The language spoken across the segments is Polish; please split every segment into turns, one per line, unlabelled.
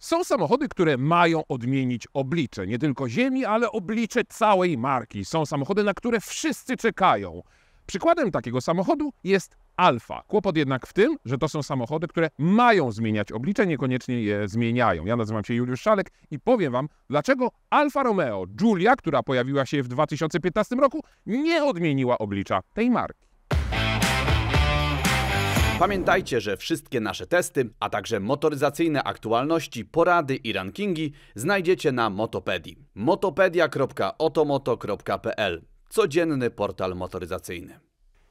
Są samochody, które mają odmienić oblicze, nie tylko Ziemi, ale oblicze całej marki. Są samochody, na które wszyscy czekają. Przykładem takiego samochodu jest Alfa. Kłopot jednak w tym, że to są samochody, które mają zmieniać oblicze, niekoniecznie je zmieniają. Ja nazywam się Juliusz Szalek i powiem Wam, dlaczego Alfa Romeo Giulia, która pojawiła się w 2015 roku, nie odmieniła oblicza tej marki. Pamiętajcie, że wszystkie nasze testy, a także motoryzacyjne aktualności, porady i rankingi znajdziecie na Motopedii. motopedia.otomoto.pl Codzienny portal motoryzacyjny.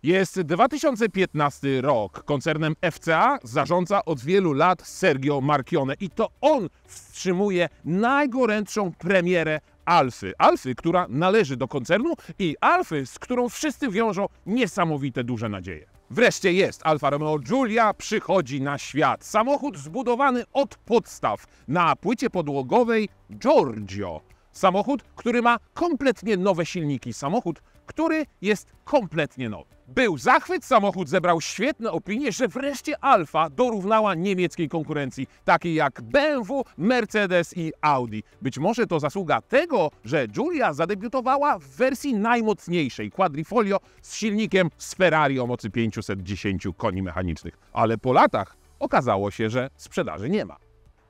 Jest 2015 rok. Koncernem FCA zarządza od wielu lat Sergio Marchione i to on wstrzymuje najgorętszą premierę Alfy. Alfy, która należy do koncernu i Alfy, z którą wszyscy wiążą niesamowite duże nadzieje. Wreszcie jest. Alfa Romeo Giulia przychodzi na świat. Samochód zbudowany od podstaw na płycie podłogowej Giorgio. Samochód, który ma kompletnie nowe silniki. Samochód, który jest kompletnie nowy. Był zachwyt, samochód zebrał świetne opinie, że wreszcie Alfa dorównała niemieckiej konkurencji, takiej jak BMW, Mercedes i Audi. Być może to zasługa tego, że Giulia zadebiutowała w wersji najmocniejszej Quadrifoglio z silnikiem z Ferrari o mocy 510 koni mechanicznych. Ale po latach okazało się, że sprzedaży nie ma.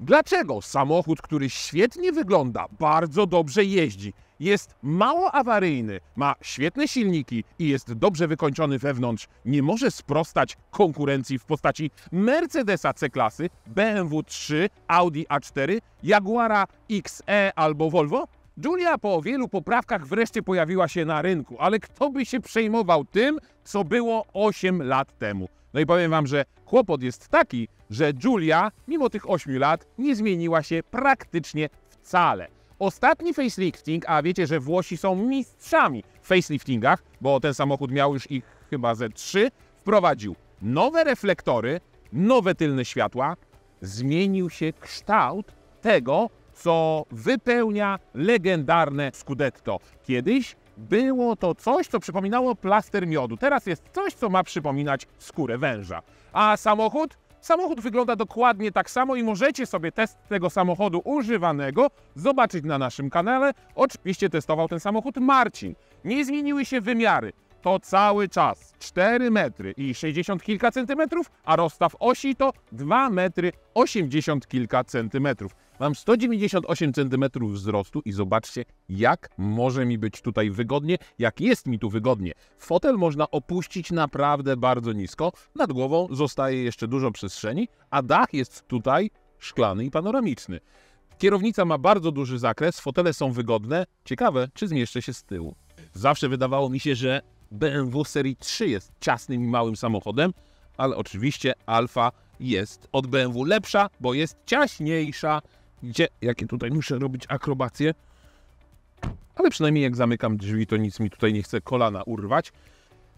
Dlaczego samochód, który świetnie wygląda, bardzo dobrze jeździ, jest mało awaryjny, ma świetne silniki i jest dobrze wykończony wewnątrz, nie może sprostać konkurencji w postaci Mercedesa C-klasy, BMW 3, Audi A4, Jaguara XE albo Volvo? Julia po wielu poprawkach wreszcie pojawiła się na rynku, ale kto by się przejmował tym, co było 8 lat temu? No i powiem Wam, że kłopot jest taki, że Julia, mimo tych 8 lat, nie zmieniła się praktycznie wcale. Ostatni facelifting, a wiecie, że Włosi są mistrzami w faceliftingach, bo ten samochód miał już ich chyba ze 3, wprowadził nowe reflektory, nowe tylne światła, zmienił się kształt tego, co wypełnia legendarne Scudetto. Kiedyś było to coś, co przypominało plaster miodu. Teraz jest coś, co ma przypominać skórę węża. A samochód Samochód wygląda dokładnie tak samo i możecie sobie test tego samochodu używanego zobaczyć na naszym kanale. Oczywiście testował ten samochód Marcin. Nie zmieniły się wymiary to cały czas 4 metry i 60 kilka centymetrów, a rozstaw osi to 2 metry 80 kilka centymetrów. Mam 198 centymetrów wzrostu i zobaczcie, jak może mi być tutaj wygodnie, jak jest mi tu wygodnie. Fotel można opuścić naprawdę bardzo nisko, nad głową zostaje jeszcze dużo przestrzeni, a dach jest tutaj szklany i panoramiczny. Kierownica ma bardzo duży zakres, fotele są wygodne. Ciekawe, czy zmieszczę się z tyłu. Zawsze wydawało mi się, że BMW serii 3 jest ciasnym i małym samochodem, ale oczywiście Alfa jest od BMW lepsza, bo jest ciaśniejsza. Gdzie, jakie tutaj muszę robić akrobacje, ale przynajmniej jak zamykam drzwi, to nic mi tutaj nie chce kolana urwać.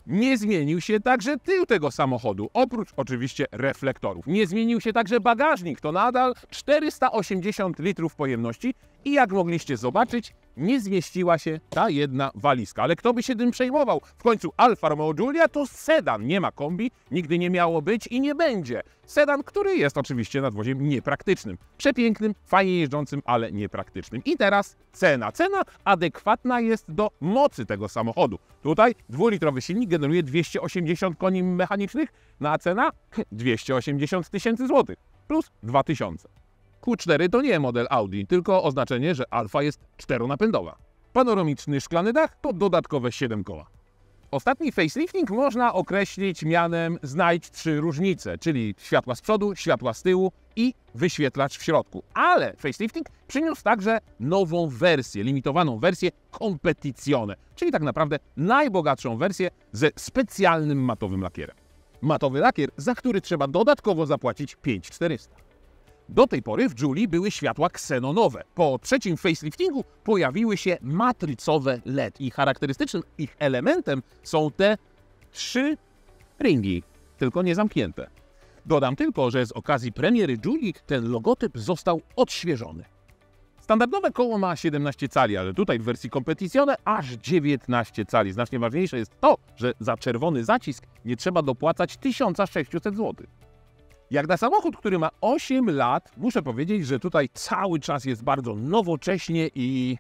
Nie zmienił się także tył tego samochodu, oprócz oczywiście reflektorów. Nie zmienił się także bagażnik, to nadal 480 litrów pojemności i jak mogliście zobaczyć, nie zmieściła się ta jedna walizka. Ale kto by się tym przejmował? W końcu Alfa Romeo Giulia to sedan, nie ma kombi, nigdy nie miało być i nie będzie. Sedan, który jest oczywiście nadwoziem niepraktycznym. Przepięknym, fajnie jeżdżącym, ale niepraktycznym. I teraz cena. Cena adekwatna jest do mocy tego samochodu. Tutaj dwulitrowy silnik generuje 280 koni mechanicznych, no a cena 280 tysięcy złotych plus 2000. Q4 to nie model Audi, tylko oznaczenie, że Alfa jest czteronapędowa. Panoramiczny szklany dach to dodatkowe 7 koła. Ostatni facelifting można określić mianem znajdź trzy różnice, czyli światła z przodu, światła z tyłu i wyświetlacz w środku. Ale facelifting przyniósł także nową wersję, limitowaną wersję Competizione, czyli tak naprawdę najbogatszą wersję ze specjalnym matowym lakierem. Matowy lakier, za który trzeba dodatkowo zapłacić 5400. Do tej pory w Julie były światła ksenonowe. Po trzecim faceliftingu pojawiły się matrycowe LED i charakterystycznym ich elementem są te trzy ringi, tylko nie zamknięte. Dodam tylko, że z okazji premiery Julie ten logotyp został odświeżony. Standardowe koło ma 17 cali, ale tutaj w wersji kompeticyjne aż 19 cali. Znacznie ważniejsze jest to, że za czerwony zacisk nie trzeba dopłacać 1600 zł. Jak na samochód, który ma 8 lat, muszę powiedzieć, że tutaj cały czas jest bardzo nowocześnie i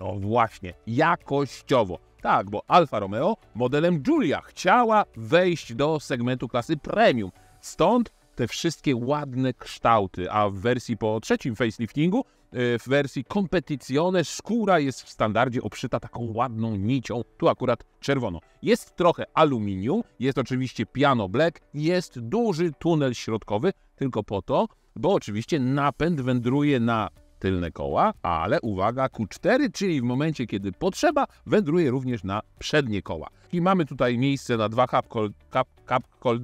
no właśnie, jakościowo. Tak, bo Alfa Romeo modelem Giulia chciała wejść do segmentu klasy premium. Stąd te wszystkie ładne kształty, a w wersji po trzecim faceliftingu Y, w wersji competizione skóra jest w standardzie obszyta taką ładną nicią, tu akurat czerwono. Jest trochę aluminium, jest oczywiście piano black, jest duży tunel środkowy, tylko po to, bo oczywiście napęd wędruje na tylne koła, ale uwaga, Q4, czyli w momencie, kiedy potrzeba, wędruje również na przednie koła. I mamy tutaj miejsce na dwa cup, col, cup, cup,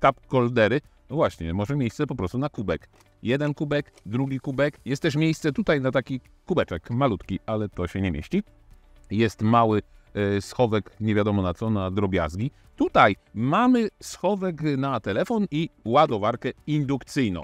cup, cup No właśnie, może miejsce po prostu na kubek jeden kubek, drugi kubek. Jest też miejsce tutaj na taki kubeczek, malutki, ale to się nie mieści. Jest mały e, schowek, nie wiadomo na co, na drobiazgi. Tutaj mamy schowek na telefon i ładowarkę indukcyjną.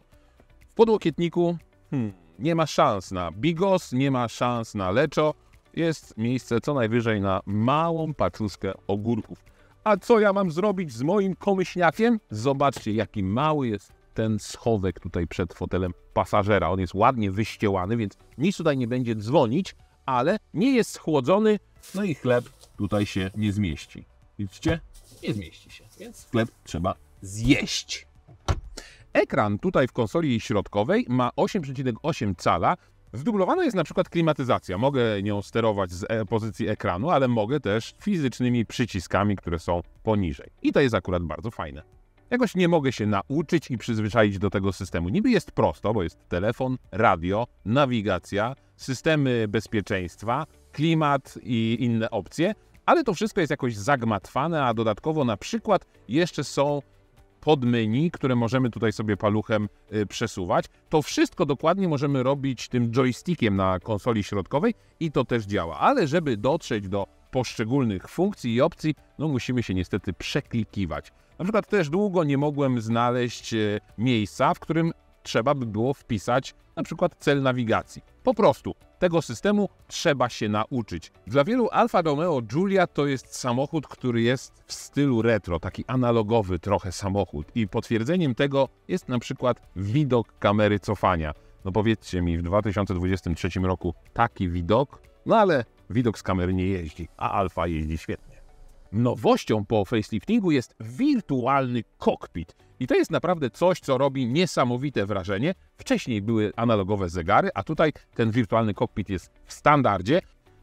W podłokietniku hmm, nie ma szans na Bigos, nie ma szans na Leczo. Jest miejsce co najwyżej na małą paczuszkę ogórków. A co ja mam zrobić z moim komyśniakiem? Zobaczcie, jaki mały jest ten schowek tutaj przed fotelem pasażera. On jest ładnie wyściełany, więc nic tutaj nie będzie dzwonić, ale nie jest schłodzony, no i chleb tutaj się nie zmieści. Widzicie? Nie zmieści się, więc chleb trzeba zjeść. Ekran tutaj w konsoli środkowej ma 8,8 cala. Zdublowana jest na przykład klimatyzacja. Mogę nią sterować z e, pozycji ekranu, ale mogę też fizycznymi przyciskami, które są poniżej. I to jest akurat bardzo fajne. Jakoś nie mogę się nauczyć i przyzwyczaić do tego systemu. Niby jest prosto, bo jest telefon, radio, nawigacja, systemy bezpieczeństwa, klimat i inne opcje, ale to wszystko jest jakoś zagmatwane, a dodatkowo na przykład jeszcze są podmenu, które możemy tutaj sobie paluchem y, przesuwać. To wszystko dokładnie możemy robić tym joystickiem na konsoli środkowej i to też działa. Ale żeby dotrzeć do poszczególnych funkcji i opcji, no musimy się niestety przeklikiwać. Na przykład też długo nie mogłem znaleźć e, miejsca, w którym trzeba by było wpisać na przykład cel nawigacji. Po prostu tego systemu trzeba się nauczyć. Dla wielu Alfa Romeo Giulia to jest samochód, który jest w stylu retro, taki analogowy trochę samochód i potwierdzeniem tego jest na przykład widok kamery cofania. No powiedzcie mi, w 2023 roku taki widok, no ale widok z kamery nie jeździ, a Alfa jeździ świetnie. Nowością po faceliftingu jest wirtualny kokpit. I to jest naprawdę coś, co robi niesamowite wrażenie. Wcześniej były analogowe zegary, a tutaj ten wirtualny kokpit jest w standardzie.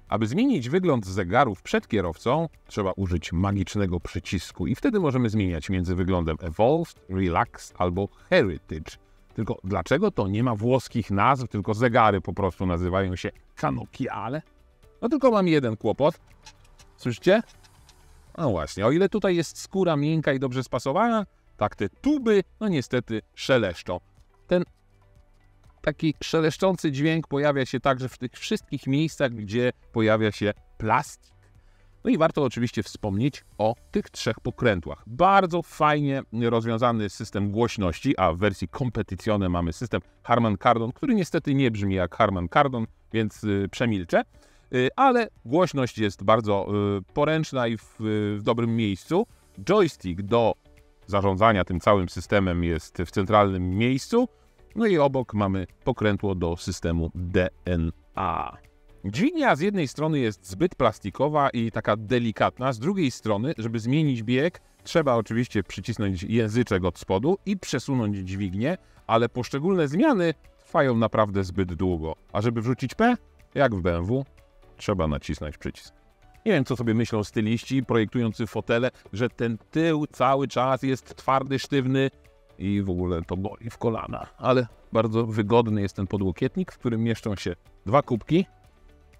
Aby zmienić wygląd zegarów przed kierowcą, trzeba użyć magicznego przycisku i wtedy możemy zmieniać między wyglądem Evolved, Relax albo Heritage. Tylko dlaczego to nie ma włoskich nazw, tylko zegary po prostu nazywają się Canokiale? No tylko mam jeden kłopot. Słyszycie? No właśnie, o ile tutaj jest skóra miękka i dobrze spasowana, tak te tuby, no niestety, szeleszczą. Ten taki szeleszczący dźwięk pojawia się także w tych wszystkich miejscach, gdzie pojawia się plastik. No i warto oczywiście wspomnieć o tych trzech pokrętłach. Bardzo fajnie rozwiązany system głośności, a w wersji kompetycyjnej mamy system Harman Kardon, który niestety nie brzmi jak Harman Kardon, więc y, przemilczę. Y, ale głośność jest bardzo y, poręczna i w, y, w dobrym miejscu. Joystick do zarządzania tym całym systemem jest w centralnym miejscu. No i obok mamy pokrętło do systemu DNA. Dźwignia z jednej strony jest zbyt plastikowa i taka delikatna, z drugiej strony, żeby zmienić bieg, trzeba oczywiście przycisnąć języczek od spodu i przesunąć dźwignię, ale poszczególne zmiany trwają naprawdę zbyt długo. A żeby wrzucić P, jak w BMW, trzeba nacisnąć przycisk. Nie wiem, co sobie myślą styliści projektujący fotele, że ten tył cały czas jest twardy, sztywny i w ogóle to boli w kolana. Ale bardzo wygodny jest ten podłokietnik, w którym mieszczą się dwa kubki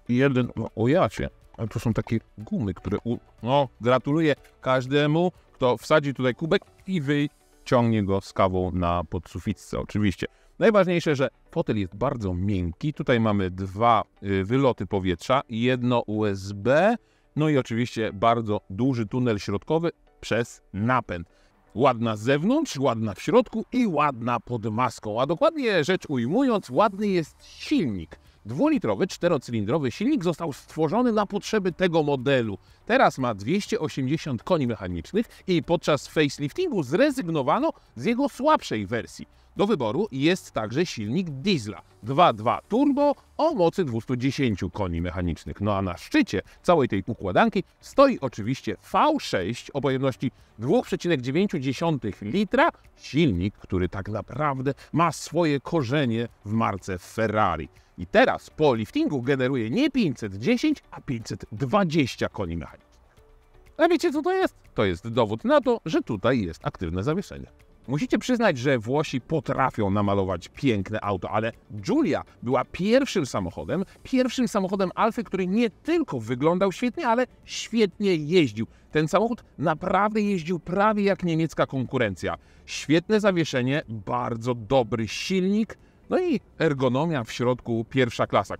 i jeden no, o jacie. Ale to są takie gumy, które... U... No, gratuluję każdemu, kto wsadzi tutaj kubek i wyciągnie go z kawą na podsuficce oczywiście. Najważniejsze, że fotel jest bardzo miękki. Tutaj mamy dwa y, wyloty powietrza, jedno USB, no i oczywiście bardzo duży tunel środkowy przez napęd. Ładna z zewnątrz, ładna w środku i ładna pod maską. A dokładnie rzecz ujmując, ładny jest silnik. Dwulitrowy, czterocylindrowy silnik został stworzony na potrzeby tego modelu. Teraz ma 280 koni mechanicznych i podczas faceliftingu zrezygnowano z jego słabszej wersji. Do wyboru jest także silnik diesla 2.2 turbo o mocy 210 koni mechanicznych. No a na szczycie całej tej układanki stoi oczywiście V6 o pojemności 2,9 litra, silnik, który tak naprawdę ma swoje korzenie w marce Ferrari. I teraz po liftingu generuje nie 510, a 520 koni mechanicznych. A wiecie co to jest? To jest dowód na to, że tutaj jest aktywne zawieszenie. Musicie przyznać, że Włosi potrafią namalować piękne auto, ale Giulia była pierwszym samochodem, pierwszym samochodem Alfy, który nie tylko wyglądał świetnie, ale świetnie jeździł. Ten samochód naprawdę jeździł prawie jak niemiecka konkurencja. Świetne zawieszenie, bardzo dobry silnik, no i ergonomia w środku pierwsza klasa.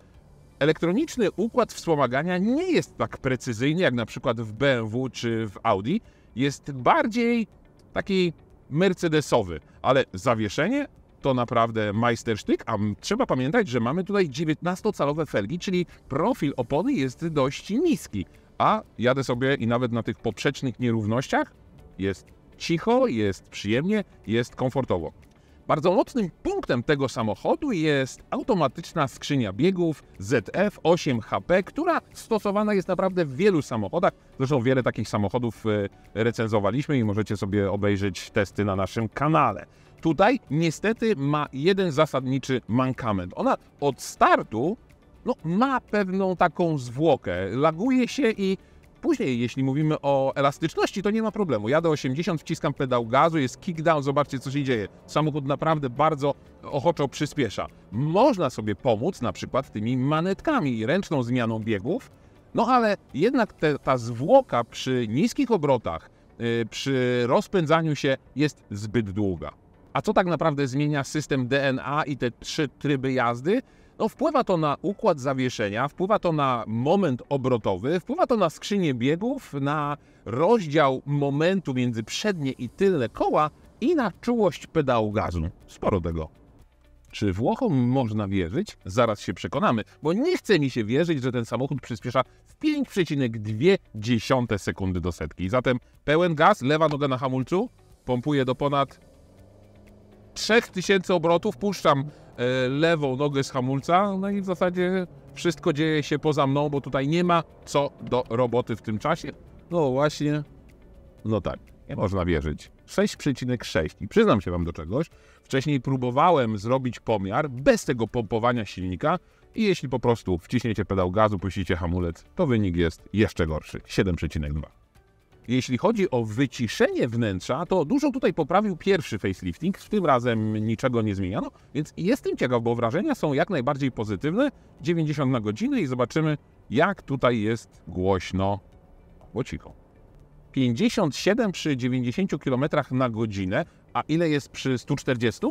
Elektroniczny układ wspomagania nie jest tak precyzyjny jak na przykład w BMW czy w Audi. Jest bardziej taki mercedesowy, ale zawieszenie to naprawdę majstersztyk, a trzeba pamiętać, że mamy tutaj 19-calowe felgi, czyli profil opony jest dość niski. A jadę sobie i nawet na tych poprzecznych nierównościach jest cicho, jest przyjemnie, jest komfortowo. Bardzo mocnym punktem tego samochodu jest automatyczna skrzynia biegów ZF8HP, która stosowana jest naprawdę w wielu samochodach. Zresztą wiele takich samochodów e, recenzowaliśmy i możecie sobie obejrzeć testy na naszym kanale. Tutaj niestety ma jeden zasadniczy mankament. Ona od startu no, ma pewną taką zwłokę, laguje się i Później, jeśli mówimy o elastyczności, to nie ma problemu. Jadę 80, wciskam pedał gazu, jest kickdown, zobaczcie co się dzieje. Samochód naprawdę bardzo ochoczo przyspiesza. Można sobie pomóc na przykład tymi manetkami, ręczną zmianą biegów, no ale jednak te, ta zwłoka przy niskich obrotach, yy, przy rozpędzaniu się jest zbyt długa. A co tak naprawdę zmienia system DNA i te trzy tryby jazdy? No, wpływa to na układ zawieszenia, wpływa to na moment obrotowy, wpływa to na skrzynię biegów, na rozdział momentu między przednie i tylne koła i na czułość pedału gazu. Sporo tego. Czy Włochom można wierzyć? Zaraz się przekonamy, bo nie chce mi się wierzyć, że ten samochód przyspiesza w 5,2 sekundy do setki. Zatem pełen gaz, lewa noga na hamulcu, pompuje do ponad 3000 obrotów, puszczam E, lewą nogę z hamulca, no i w zasadzie wszystko dzieje się poza mną, bo tutaj nie ma co do roboty w tym czasie. No właśnie, no tak, nie można wierzyć. 6,6 i przyznam się Wam do czegoś, wcześniej próbowałem zrobić pomiar bez tego pompowania silnika i jeśli po prostu wciśniecie pedał gazu, puścicie hamulec, to wynik jest jeszcze gorszy, 7,2. Jeśli chodzi o wyciszenie wnętrza, to dużo tutaj poprawił pierwszy facelifting, w tym razem niczego nie zmieniano, więc jestem ciekaw, bo wrażenia są jak najbardziej pozytywne, 90 na godzinę i zobaczymy jak tutaj jest głośno, bo cicho. 57 przy 90 km na godzinę, a ile jest przy 140?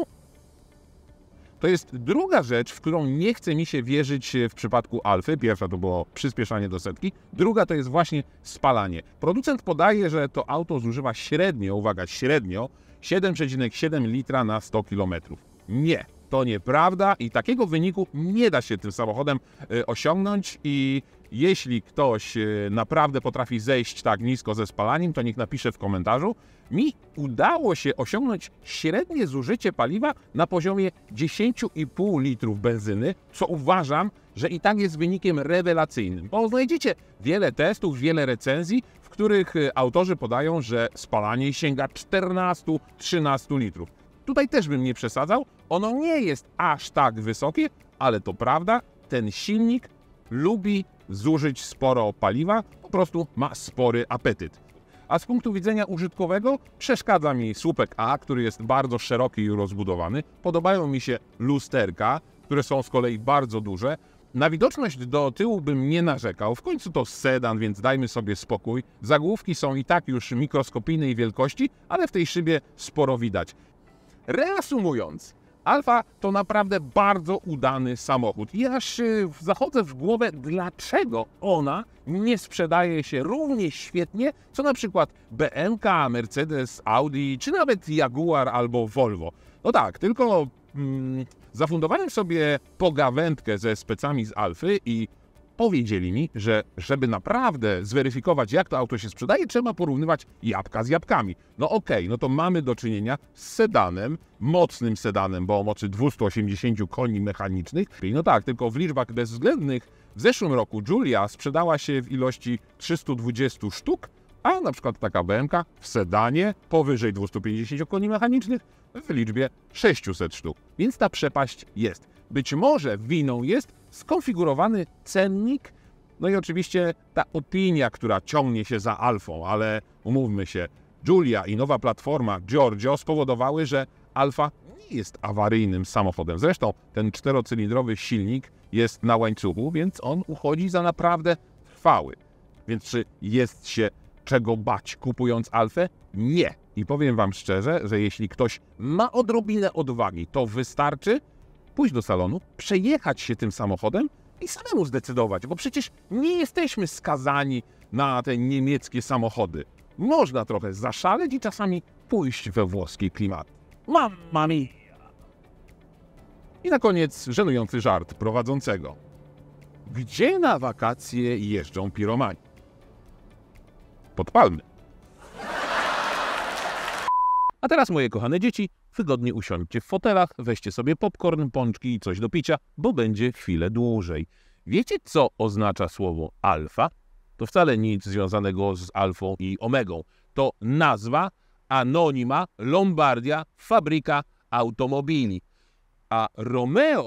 To jest druga rzecz, w którą nie chce mi się wierzyć e, w przypadku alfy. Pierwsza to było przyspieszanie do setki, druga to jest właśnie spalanie. Producent podaje, że to auto zużywa średnio, uwaga, średnio 7,7 litra na 100 km. Nie, to nieprawda i takiego wyniku nie da się tym samochodem e, osiągnąć i jeśli ktoś e, naprawdę potrafi zejść tak nisko ze spalaniem, to niech napisze w komentarzu, mi udało się osiągnąć średnie zużycie paliwa na poziomie 10,5 litrów benzyny, co uważam, że i tak jest wynikiem rewelacyjnym, bo znajdziecie wiele testów, wiele recenzji, w których y, autorzy podają, że spalanie sięga 14-13 litrów. Tutaj też bym nie przesadzał, ono nie jest aż tak wysokie, ale to prawda, ten silnik lubi zużyć sporo paliwa, po prostu ma spory apetyt a z punktu widzenia użytkowego przeszkadza mi słupek A, który jest bardzo szeroki i rozbudowany. Podobają mi się lusterka, które są z kolei bardzo duże. Na widoczność do tyłu bym nie narzekał. W końcu to sedan, więc dajmy sobie spokój. Zagłówki są i tak już mikroskopijnej wielkości, ale w tej szybie sporo widać. Reasumując, Alfa to naprawdę bardzo udany samochód. I aż zachodzę w głowę, dlaczego ona nie sprzedaje się równie świetnie, co na przykład BMK, Mercedes, Audi, czy nawet Jaguar albo Volvo. No tak, tylko mm, zafundowałem sobie pogawędkę ze specami z Alfy i powiedzieli mi, że żeby naprawdę zweryfikować, jak to auto się sprzedaje, trzeba porównywać jabłka z jabłkami. No okej, okay, no to mamy do czynienia z sedanem, mocnym sedanem, bo o mocy 280 koni mechanicznych. I no tak, tylko w liczbach bezwzględnych w zeszłym roku Julia sprzedała się w ilości 320 sztuk, a na przykład taka BMK w sedanie powyżej 250 koni mechanicznych w liczbie 600 sztuk. Więc ta przepaść jest. Być może winą jest skonfigurowany cennik, no i oczywiście ta opinia, która ciągnie się za alfą, ale umówmy się, Julia i nowa platforma Giorgio spowodowały, że Alfa nie jest awaryjnym samochodem. Zresztą ten czterocylindrowy silnik jest na łańcuchu, więc on uchodzi za naprawdę trwały. Więc czy jest się czego bać kupując Alfę? Nie. I powiem Wam szczerze, że jeśli ktoś ma odrobinę odwagi, to wystarczy, pójść do salonu, przejechać się tym samochodem i samemu zdecydować, bo przecież nie jesteśmy skazani na te niemieckie samochody. Można trochę zaszaleć i czasami pójść we włoski klimat. Mamma mia! I na koniec żenujący żart prowadzącego. Gdzie na wakacje jeżdżą piromani? Podpalmy. A teraz, moje kochane dzieci, wygodnie usiądźcie w fotelach, weźcie sobie popcorn, pączki i coś do picia, bo będzie chwilę dłużej. Wiecie, co oznacza słowo alfa? To wcale nic związanego z alfą i omegą. To nazwa, anonima, Lombardia, fabryka automobili. A Romeo